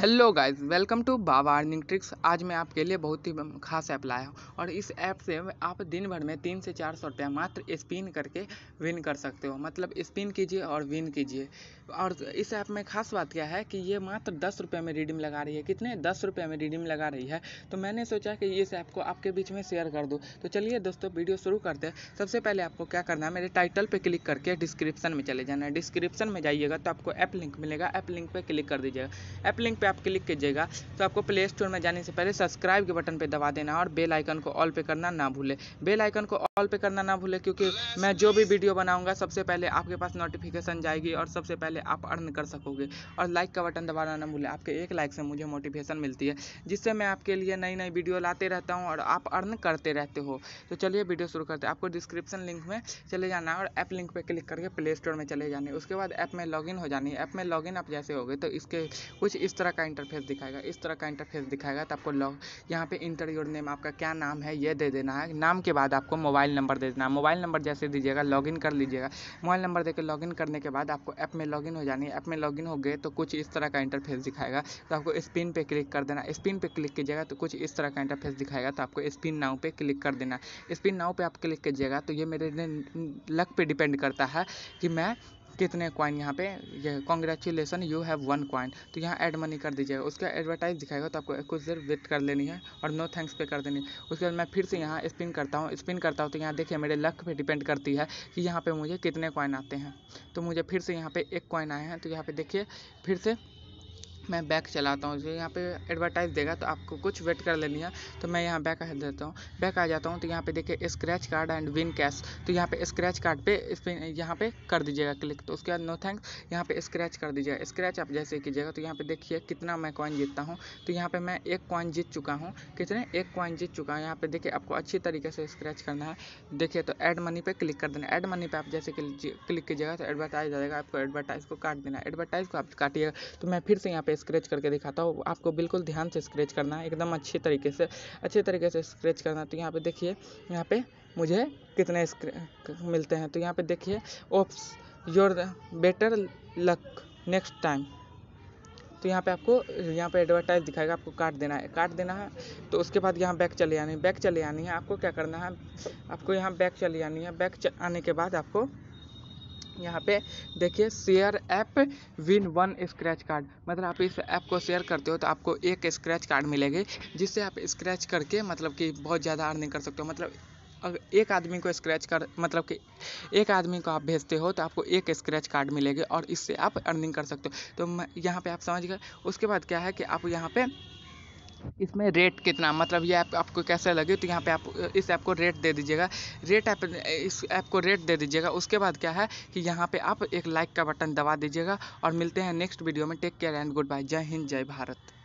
hello guys welcome to Baba earning tricks आज मैं आपके लिए बहुत ही खास ऐप लाया हूँ और इस ऐप से आप दिन भर में तीन से चार सौ रुपया मात्र स्पिन करके विन कर सकते हो मतलब स्पिन कीजिए और विन कीजिए और इस ऐप में खास बात क्या है कि ये मात्र दस रुपये में रिडीम लगा रही है कितने दस रुपये में रिडीम लगा रही है तो मैंने सोचा कि इस ऐप को आपके बीच में शेयर कर दूँ तो चलिए दोस्तों वीडियो शुरू करते हैं सबसे पहले आपको क्या करना है मेरे टाइटल पर क्लिक करके डिस्क्रिप्शन में चले जाना है डिस्क्रिप्शन में जाइएगा तो आपको ऐप लिंक मिलेगा ऐप लिंक पर क्लिक कर दीजिएगा ऐप लिंक पर आप क्लिक कीजिएगा तो आपको प्ले स्टोर में जाने से पहले सब्सक्राइब के बटन पर दबा देना और बेल आइकन को ऑल पे करना ना भूले बेल आइकन को ऑल पे करना ना भूले क्योंकि मैं जो भी वीडियो बनाऊंगा सबसे पहले आपके पास नोटिफिकेशन जाएगी और सबसे पहले आप अर्न कर सकोगे और लाइक का बटन दबाना ना भूले आपके एक लाइक से मुझे मोटिवेशन मिलती है जिससे मैं आपके लिए नई नई वीडियो लाते रहता हूँ और आप अर्न करते रहते हो तो चलिए वीडियो शुरू करते हैं आपको डिस्क्रिप्शन लिंक में चले जाना और ऐप लिंक पर क्लिक करके प्ले स्टोर में चले जाने उसके बाद ऐप में लॉग हो जानी ऐप में लॉग आप जैसे हो गए तो इसके कुछ इस तरह तरह का इंटरफेस दिखाएगा इस तरह का इंटरफेस दिखाएगा तो आपको लॉग यहाँ पे इंटर योर नेम आपका क्या नाम है ये दे देना है नाम के बाद आपको मोबाइल नंबर दे देना है मोबाइल नंबर जैसे दीजिएगा लॉगिन कर लीजिएगा मोबाइल नंबर देकर लॉगिन करने के बाद आपको ऐप में लॉगिन हो जानी है ऐप में लॉगिन हो गए तो कुछ इस तरह का इंटरफेस दिखाएगा तो आपको स्पिन पे क्लिक कर देना स्पिन पे क्लिक कीजिएगा तो कुछ इस तरह का इंटरफेस दिखाएगा तो आपको स्पिन नाव पे क्लिक कर देना स्पिन नाव पे आप क्लिक कीजिएगा तो ये मेरे लक पे डिपेंड करता है कि मैं कितने कॉइन यहाँ पे ये congratulation you have one coin तो यहाँ एड मनी कर दीजिएगा उसका एडवर्टाइज दिखाएगा तो आपको कुछ देर वेट कर लेनी है और नो थैंक्स पे कर देनी है उसके बाद मैं फिर से यहाँ स्पिन करता हूँ स्पिन करता हूँ तो यहाँ देखिए मेरे लक पे डिपेंड करती है कि यहाँ पर मुझे कितने कॉइन आते हैं तो मुझे फिर से यहाँ पर एक कॉइन आए हैं तो यहाँ पर देखिए फिर से मैं बैक चलाता हूँ जो यहाँ पे एडवर्टाइज देगा तो आपको कुछ वेट कर लेनी है तो मैं यहाँ बैक आ देता हूँ बैक आ जाता हूँ तो यहाँ पे देखिए scratch card and win cash तो यहाँ पे स्क्रैच कार्ड पे इस यहाँ पे कर दीजिएगा क्लिक तो उसके बाद नो थैंक्स यहाँ पे स्क्रैच कर दीजिएगा स्क्रैच आप जैसे कीजिएगा तो यहाँ पे देखिए कितना मैं कॉइन जीतता हूँ तो यहाँ पे मैं एक कॉइन जीत चुका हूँ कितने एक कॉइन जीत चुका हूँ यहाँ पे देखिए आपको अच्छी तरीके से स्क्रैच करना है देखिए तो एड मनी पर क्लिक कर देना एड मनी पर आप जैसे क्लिक कीजिएगा तो एडवर्टाइज आ जाएगा आपको एडवर्टाइज को काट देना एडवर्टाइज को आप काटिएगा तो मैं फिर से यहाँ पे स्क्रैच करके दिखाता हूँ आपको बिल्कुल ध्यान से स्क्रैच करना है एकदम अच्छे तरीके से अच्छे तरीके से स्क्रैच करना तो यहाँ पे देखिए यहाँ पे मुझे कितने मिलते हैं तो यहाँ पे देखिए oops your better luck next time तो यहाँ पे आपको यहाँ पे एडवर्टाइज दिखाएगा आपको काट देना है काट देना है तो उसके बाद यहाँ बैक चले आनी है बैक चले आनी है आपको क्या करना है आपको यहाँ बैक चले आनी है बैक आने के बाद आपको यहाँ पे देखिए share app win one scratch card मतलब आप इस ऐप को शेयर करते हो तो आपको एक स्क्रैच कार्ड मिलेगी जिससे आप स्क्रैच करके मतलब कि बहुत ज़्यादा अर्निंग कर सकते हो मतलब अगर एक आदमी को स्क्रैच कर मतलब कि एक आदमी को आप भेजते हो तो आपको एक स्क्रैच कार्ड मिलेगा और इससे आप अर्निंग कर सकते हो तो यहाँ पे आप समझ गए उसके बाद क्या है कि आप यहाँ पे इसमें रेट कितना मतलब ये ऐप आपको कैसा लगे तो यहाँ पे आप इस ऐप को रेट दे दीजिएगा रेट ऐप इस ऐप को रेट दे दीजिएगा उसके बाद क्या है कि यहाँ पे आप एक लाइक का बटन दबा दीजिएगा और मिलते हैं नेक्स्ट वीडियो में take care and good bye जय हिंद जय भारत